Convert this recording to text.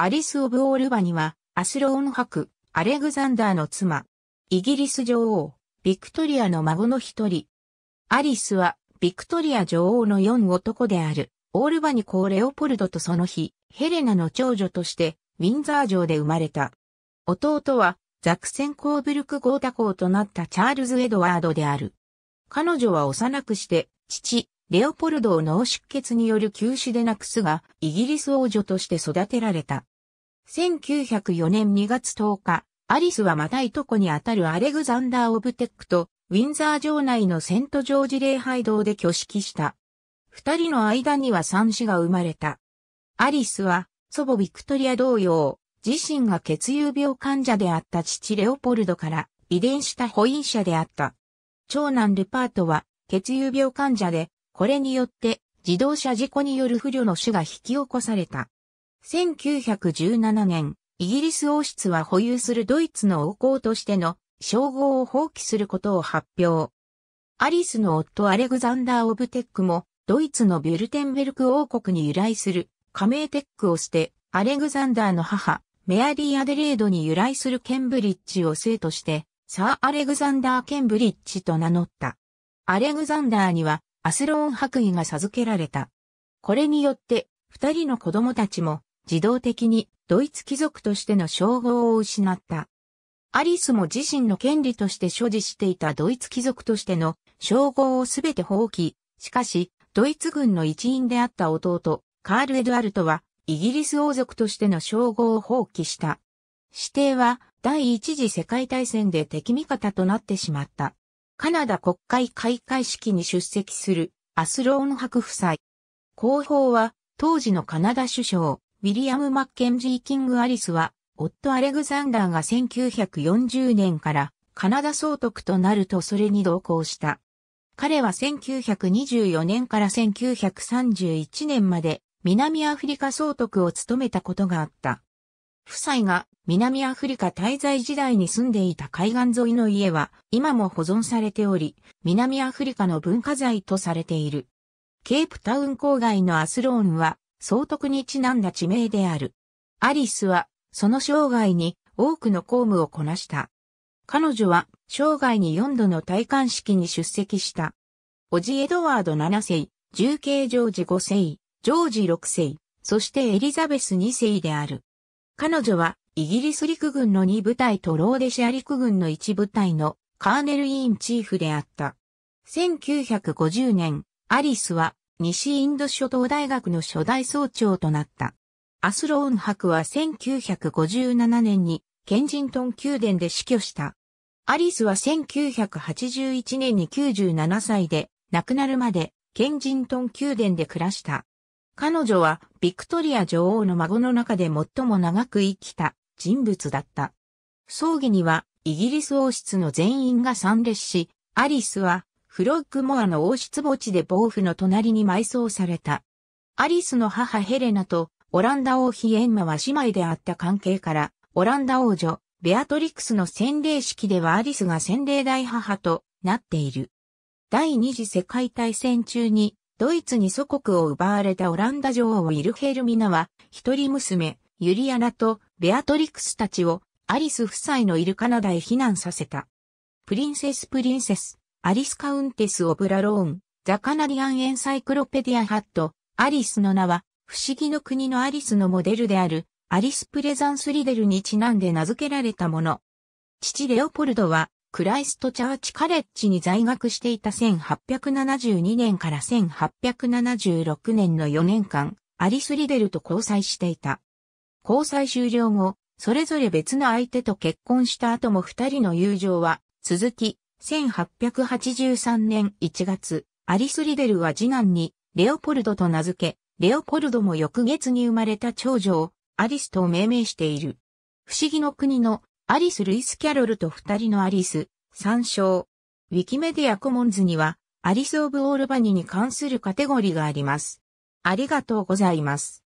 アリス・オブ・オールバニは、アスローン伯、アレグザンダーの妻。イギリス女王、ビクトリアの孫の一人。アリスは、ビクトリア女王の4男である、オールバニ公レオポルドとその日、ヘレナの長女として、ウィンザー城で生まれた。弟は、ザクセンコーブルクータ公となったチャールズ・エドワードである。彼女は幼くして、父、レオポルドを脳出血による急死で亡くすが、イギリス王女として育てられた。1904年2月10日、アリスはまたいとこにあたるアレグザンダー・オブテックと、ウィンザー城内のセント・ジョージ礼拝堂で挙式した。二人の間には三子が生まれた。アリスは、祖母ビクトリア同様、自身が血友病患者であった父レオポルドから遺伝した保因者であった。長男ルパートは血友病患者で、これによって自動車事故による不慮の死が引き起こされた。1917年、イギリス王室は保有するドイツの王侯としての称号を放棄することを発表。アリスの夫アレグザンダー・オブテックも、ドイツのビュルテンベルク王国に由来する加盟テックを捨て、アレグザンダーの母、メアリー・アデレードに由来するケンブリッジを生として、サー・アレグザンダー・ケンブリッジと名乗った。アレグザンダーにはアスローン白衣が授けられた。これによって、二人の子供たちも自動的にドイツ貴族としての称号を失った。アリスも自身の権利として所持していたドイツ貴族としての称号をすべて放棄。しかし、ドイツ軍の一員であった弟、カール・エドアルトは、イギリス王族としての称号を放棄した。指定は、第一次世界大戦で敵味方となってしまった。カナダ国会開会式に出席する、アスローン博夫妻。後方は、当時のカナダ首相、ウィリアム・マッケンジー・キング・アリスは、夫アレグザンダーが1940年からカナダ総督となるとそれに同行した。彼は1924年から1931年まで南アフリカ総督を務めたことがあった。夫妻が南アフリカ滞在時代に住んでいた海岸沿いの家は今も保存されており、南アフリカの文化財とされている。ケープタウン郊外のアスローンは総督にちなんだ地名である。アリスは、その生涯に多くの公務をこなした。彼女は、生涯に4度の戴冠式に出席した。オジ・エドワード7世、重慶ジョージ5世、ジョージ6世、そしてエリザベス2世である。彼女は、イギリス陸軍の2部隊とローデシア陸軍の1部隊のカーネルイン・チーフであった。1950年、アリスは西インド諸島大学の初代総長となった。アスローン博は1957年にケンジントン宮殿で死去した。アリスは1981年に97歳で亡くなるまでケンジントン宮殿で暮らした。彼女はビクトリア女王の孫の中で最も長く生きた人物だった。葬儀にはイギリス王室の全員が参列し、アリスはフロッグモアの王室墓地で暴風の隣に埋葬された。アリスの母ヘレナとオランダ王妃エンマは姉妹であった関係から、オランダ王女、ベアトリクスの洗礼式ではアリスが洗礼大母となっている。第二次世界大戦中に、ドイツに祖国を奪われたオランダ女王ウィルヘルミナは、一人娘、ユリアナとベアトリクスたちをアリス夫妻のいるカナダへ避難させた。プリンセスプリンセス、アリス・カウンテス・オブ・ラローン、ザ・カナディアン・エンサイクロペディア・ハット、アリスの名は、不思議の国のアリスのモデルである、アリス・プレザンス・リデルにちなんで名付けられたもの。父レオポルドは、クライスト・チャーチ・カレッジに在学していた1872年から1876年の4年間、アリス・リデルと交際していた。交際終了後、それぞれ別の相手と結婚した後も二人の友情は続き、1883年1月、アリス・リデルは次男に、レオポルドと名付け、レオポルドも翌月に生まれた長女を、アリスと命名している。不思議の国の、アリス・ルイス・キャロルと二人のアリス、参照。ウィキメディアコモンズには、アリス・オブ・オールバニに関するカテゴリーがあります。ありがとうございます。